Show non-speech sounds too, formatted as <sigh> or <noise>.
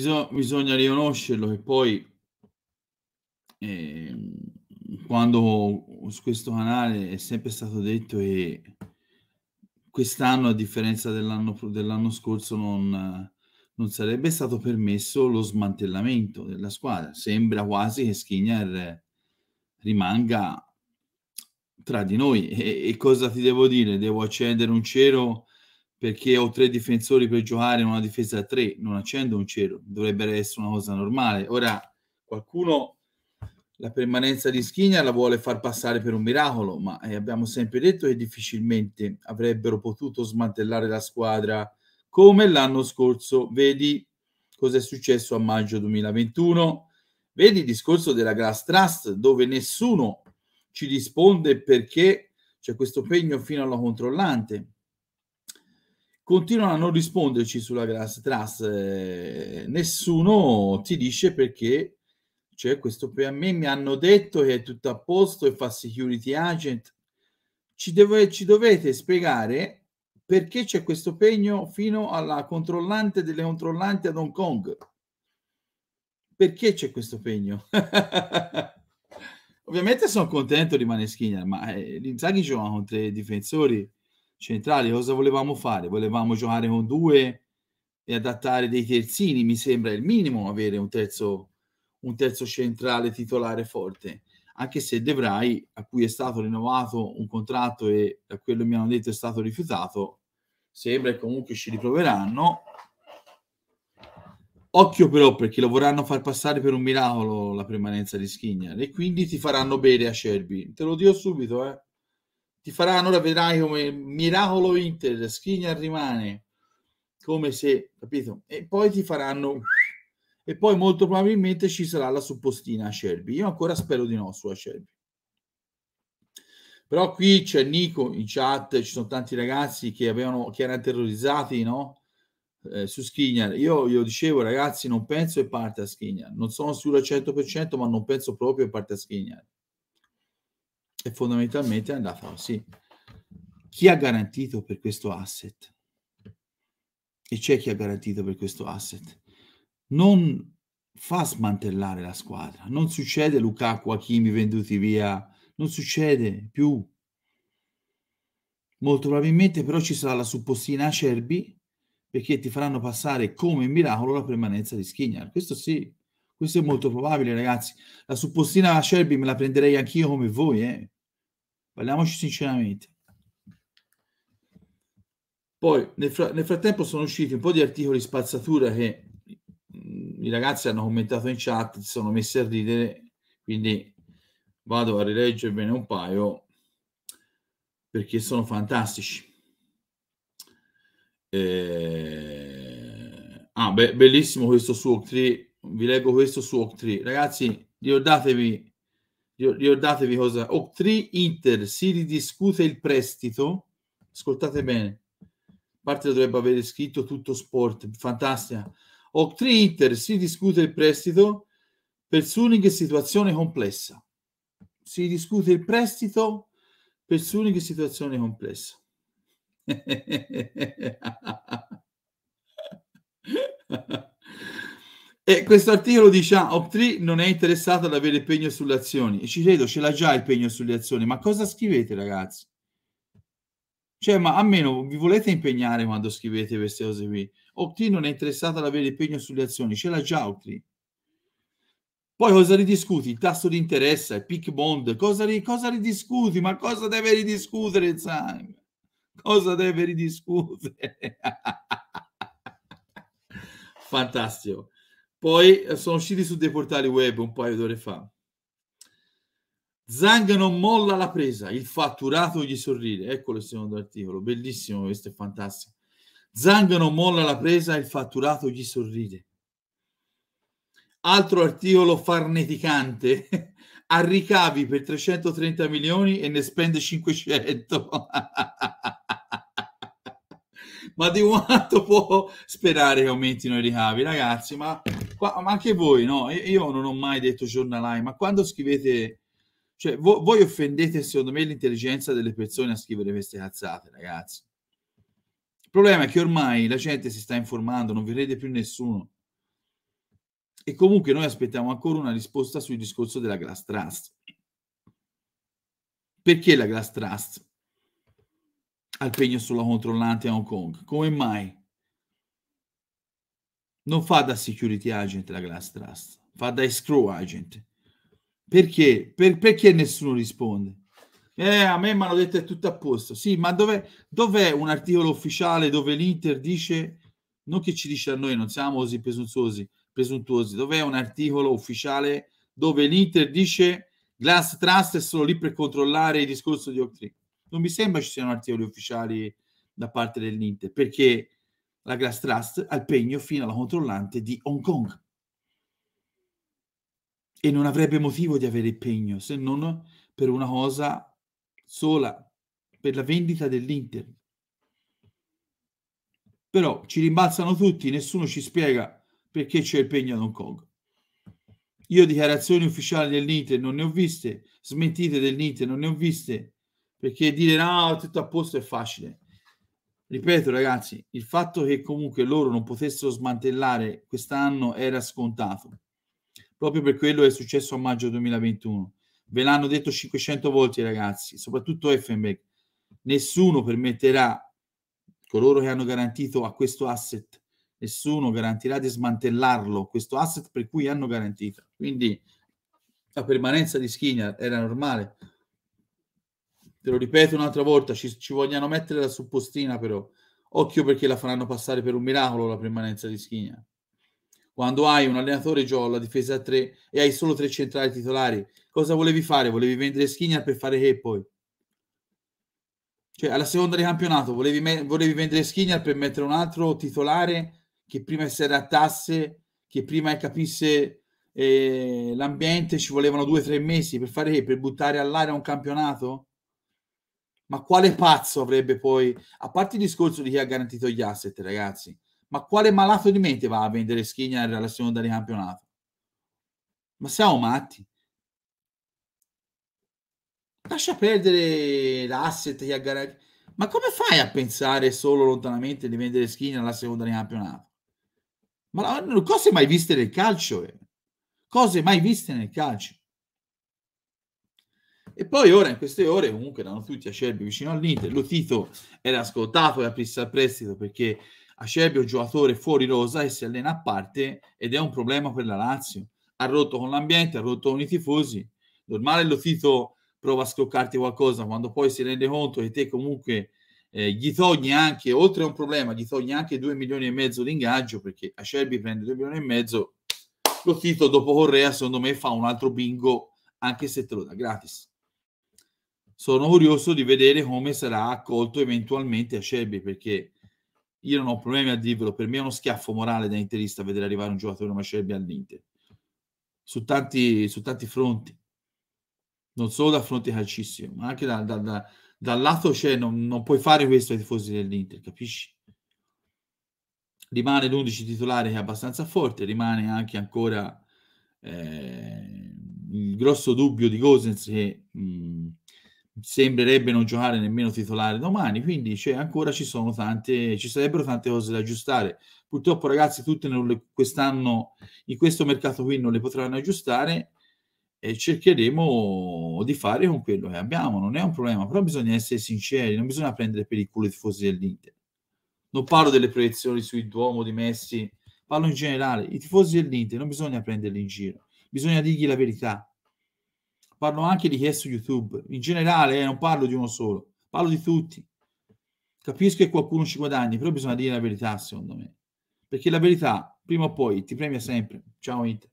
bisogna, bisogna riconoscerlo che poi eh, quando su questo canale è sempre stato detto che quest'anno a differenza dell'anno, dell'anno scorso non, non, sarebbe stato permesso lo smantellamento della squadra sembra quasi che Skinner rimanga tra di noi e, e cosa ti devo dire devo accendere un cero perché ho tre difensori per giocare in una difesa a tre, non accendo un cielo, dovrebbe essere una cosa normale. Ora, qualcuno la permanenza di Schigna la vuole far passare per un miracolo, ma eh, abbiamo sempre detto che difficilmente avrebbero potuto smantellare la squadra come l'anno scorso. Vedi cosa è successo a maggio 2021, vedi il discorso della Glass Trust dove nessuno ci risponde perché c'è questo pegno fino alla controllante continuano a non risponderci sulla grass trust, eh, nessuno ti dice perché c'è questo per me mi hanno detto che è tutto a posto e fa security agent. Ci, deve, ci dovete spiegare perché c'è questo pegno fino alla controllante delle controllanti ad Hong Kong. Perché c'è questo pegno? <laughs> Ovviamente sono contento di Maneschina, ma eh, l'Inzaghi gioca con tre difensori centrale. Cosa volevamo fare? Volevamo giocare con due e adattare dei terzini, mi sembra il minimo avere un terzo, un terzo centrale titolare forte, anche se De Vrij, a cui è stato rinnovato un contratto e a quello mi hanno detto è stato rifiutato, sembra che comunque ci riproveranno. Occhio però perché lo vorranno far passare per un miracolo la permanenza di Skinner e quindi ti faranno bere a Cerbi. Te lo dico subito, eh ti faranno, ora vedrai come miracolo Inter, Skriniar rimane, come se, capito? E poi ti faranno, e poi molto probabilmente ci sarà la suppostina a Shelby. Io ancora spero di no su a Shelby. Però qui c'è Nico in chat, ci sono tanti ragazzi che, avevano, che erano terrorizzati, no? Eh, su Skriniar. Io glielo dicevo, ragazzi, non penso e parte a Skriniar. Non sono sicuro al 100%, ma non penso proprio e parte a Skriniar e fondamentalmente è andata così. Chi ha garantito per questo asset? E c'è chi ha garantito per questo asset. Non fa smantellare la squadra, non succede Lukaku, Hakimi venduti via, non succede più. Molto probabilmente però ci sarà la suppostina acerbi perché ti faranno passare come miracolo la permanenza di Skriniar. Questo sì, questo è molto probabile, ragazzi. La suppostina a Shelby me la prenderei anch'io come voi, eh. Parliamoci sinceramente. Poi, nel, fr- nel, frattempo, sono usciti un po' di articoli spazzatura che mm, i ragazzi hanno commentato in chat, si sono messi a ridere, quindi vado a rileggervene un paio perché sono fantastici. Eh... Ah, beh, bellissimo questo suo 3 vi leggo questo su Oak3. Ragazzi, ricordatevi, ricordatevi cosa. Oak3 Inter, si ridiscute il prestito. Ascoltate bene. parte dovrebbe avere scritto tutto sport, fantastica. Oak3 Inter, si discute il prestito per Suning situazione complessa. Si discute il prestito per Suning situazione complessa. <laughs> E questo articolo dice, ah, Optree non è interessato ad avere pegno sulle azioni. E ci credo, ce l'ha già il pegno sulle azioni. Ma cosa scrivete, ragazzi? Cioè, ma almeno vi volete impegnare quando scrivete queste cose qui. Optree non è interessato ad avere pegno sulle azioni. Ce l'ha già Optree. Poi cosa ridiscuti? Il tasso di interesse, il pick bond, cosa, ri- cosa ridiscuti? Ma cosa deve ridiscutere Zang? Cosa deve ridiscutere? <laughs> Fantastico. Poi eh, sono usciti su dei portali web un paio d'ore fa. non molla la presa, il fatturato gli sorride. Eccolo il secondo articolo, bellissimo questo, è fantastico. non molla la presa, il fatturato gli sorride. Altro articolo farneticante, <laughs> a ricavi per 330 milioni e ne spende 500. <laughs> ma di quanto può sperare che aumentino i ricavi, ragazzi? Ma Qua, ma anche voi, no? Io non ho mai detto giornalai, ma quando scrivete, cioè vo, voi offendete secondo me l'intelligenza delle persone a scrivere queste cazzate, ragazzi. Il problema è che ormai la gente si sta informando, non vede più nessuno. E comunque noi aspettiamo ancora una risposta sul discorso della glass trust. Perché la glass trust al pegno sulla controllante a Hong Kong? Come mai? non fa da security agent la Glass trust, fa da escrow agent. Perché? Per, perché nessuno risponde? Eh, a me mi hanno detto è tutto a posto. Sì, ma dov'è, dov'è un articolo ufficiale dove l'Inter dice, non che ci dice a noi, non siamo così presuntuosi, presuntuosi dov'è un articolo ufficiale dove l'Inter dice Glass Trust è solo lì per controllare il discorso di Octree? Non mi sembra ci siano articoli ufficiali da parte dell'Inter, perché la Glass Trust al pegno fino alla controllante di Hong Kong. E non avrebbe motivo di avere il pegno se non per una cosa sola, per la vendita dell'Inter. Però ci rimbalzano tutti, nessuno ci spiega perché c'è il pegno ad Hong Kong. Io dichiarazioni ufficiali dell'Inter non ne ho viste, smentite dell'Inter non ne ho viste, perché dire no, tutto a posto è facile ripeto ragazzi, il fatto che comunque loro non potessero smantellare quest'anno era scontato, proprio per quello che è successo a maggio 2021. Ve l'hanno detto 500 volte ragazzi, soprattutto Effenberg, nessuno permetterà, coloro che hanno garantito a questo asset, nessuno garantirà di smantellarlo, questo asset per cui hanno garantito. Quindi la permanenza di Skinner era normale, te lo ripeto un'altra volta, ci, ci vogliano mettere la suppostina però. Occhio perché la faranno passare per un miracolo la permanenza di Schigna. Quando hai un allenatore giallo, la difesa a 3 e hai solo tre centrali titolari, cosa volevi fare? Volevi vendere Schigna per fare che poi? Cioè, alla seconda di campionato volevi, me- volevi vendere Schigna per mettere un altro titolare che prima si adattasse, che prima capisse eh, l'ambiente, ci volevano due o tre mesi per fare che? Per buttare all'aria un campionato? ma quale pazzo avrebbe poi, a parte il discorso di chi ha garantito gli asset, ragazzi, ma quale malato di mente va a vendere Schigna in relazione dal campionato? Ma siamo matti. Lascia perdere l'asset che ha garantito. Ma come fai a pensare solo lontanamente di vendere Schigna alla seconda di campionato? Ma cose mai viste nel calcio, eh. cose mai viste nel calcio. E poi ora, in queste ore, comunque erano tutti a Cerbi vicino all'Inter. Lo Tito era ascoltato e apprezzato a prestito perché Acerbi è un giocatore fuori rosa e si allena a parte ed è un problema per la Lazio. Ha rotto con l'ambiente, ha rotto con i tifosi. Normale lo Tito prova a scoccarti qualcosa quando poi si rende conto che te comunque eh, gli togli anche, oltre a un problema, gli togli anche 2 milioni e mezzo di ingaggio perché Acerbi prende 2 milioni e mezzo. Lo Tito dopo Correa secondo me fa un altro bingo anche se te lo dà gratis sono curioso di vedere come sarà accolto eventualmente a Cerbi perché io non ho problemi a dirvelo, per me è uno schiaffo morale da interista vedere arrivare un giocatore come Cerbi all'Inter su tanti, su tanti fronti non solo da fronte calcistico ma anche da, da, da, dal lato cioè, non, non puoi fare questo ai tifosi dell'Inter capisci? rimane l'11 titolare che è abbastanza forte rimane anche ancora eh, il grosso dubbio di Gosens che mh, sembrerebbe non giocare nemmeno titolare domani, quindi cioè, ancora ci sono tante, ci sarebbero tante cose da aggiustare. Purtroppo ragazzi tutte quest'anno, in questo mercato qui non le potranno aggiustare e cercheremo di fare con quello che abbiamo, non è un problema, però bisogna essere sinceri, non bisogna prendere per il culo i tifosi dell'Inter. Non parlo delle proiezioni sui Duomo di Messi, parlo in generale, i tifosi dell'Inter non bisogna prenderli in giro, bisogna dirgli la verità, parlo anche di chi è su YouTube, in generale eh, non parlo di uno solo, parlo di tutti. Capisco che qualcuno ci guadagni, però bisogna dire la verità, secondo me. Perché la verità, prima o poi, ti premia sempre. Ciao Inter.